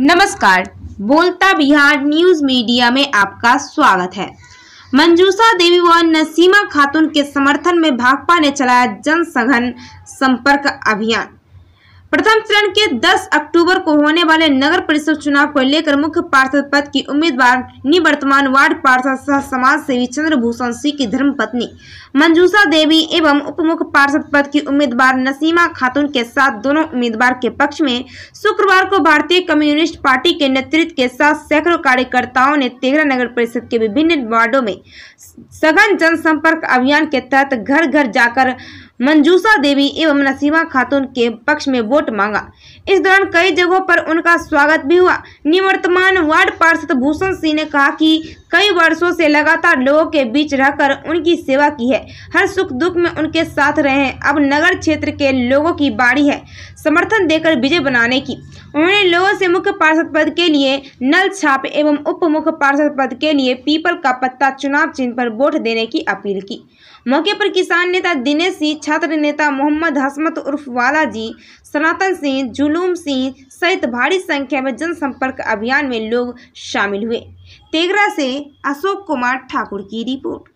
नमस्कार बोलता Bihar news media में आपका स्वागत है मंजूषा देवी व नसीमा खातून के समर्थन में भाकपा ने चलाया जनसघन संपर्क अभियान प्रथम चरण के 10 अक्टूबर को होने वाले नगर परिषद चुनाव को लेकर मुख्य पार्षद पद की उम्मीदवार निवर्तमान वार्ड पार्षद सह समाज सेवी चंद्रभूषण सिंह की धर्मपत्नी मंजूषा देवी एवं उप मुख्य पार्षद पद की उम्मीदवार नसीमा खातून के साथ दोनों उम्मीदवार के पक्ष में शुक्रवार को भारतीय कम्युनिस्ट पार्टी के नेतृत्व के साथ सैकड़ों कार्यकर्ताओं ने तेघरा नगर परिषद के विभिन्न वार्डो में सघन जनसंपर्क अभियान के तहत घर घर जाकर मंजूसा देवी एवं नसीमा खातून के पक्ष में वोट मांगा इस दौरान कई जगहों पर उनका स्वागत भी हुआ निवर्तमान वार्ड पार्षद भूषण सिंह ने कहा कि कई वर्षों से लगातार लोगों के बीच रहकर उनकी सेवा की है हर सुख दुख में उनके साथ रहे हैं अब नगर क्षेत्र के लोगों की बारी है समर्थन देकर विजय बनाने की उन्होंने लोगों से मुख्य पार्षद पद के लिए नल छाप एवं उप मुख्य पार्षद पद के लिए पीपल का पत्ता चुनाव चिन्ह पर वोट देने की अपील की मौके पर किसान नेता दिनेश सिंह छात्र नेता मोहम्मद हसमत उर्फ वाला जी सनातन सिंह जुलूम सिंह सहित भारी संख्या में जनसंपर्क अभियान में लोग शामिल हुए तेगरा से अशोक कुमार ठाकुर की रिपोर्ट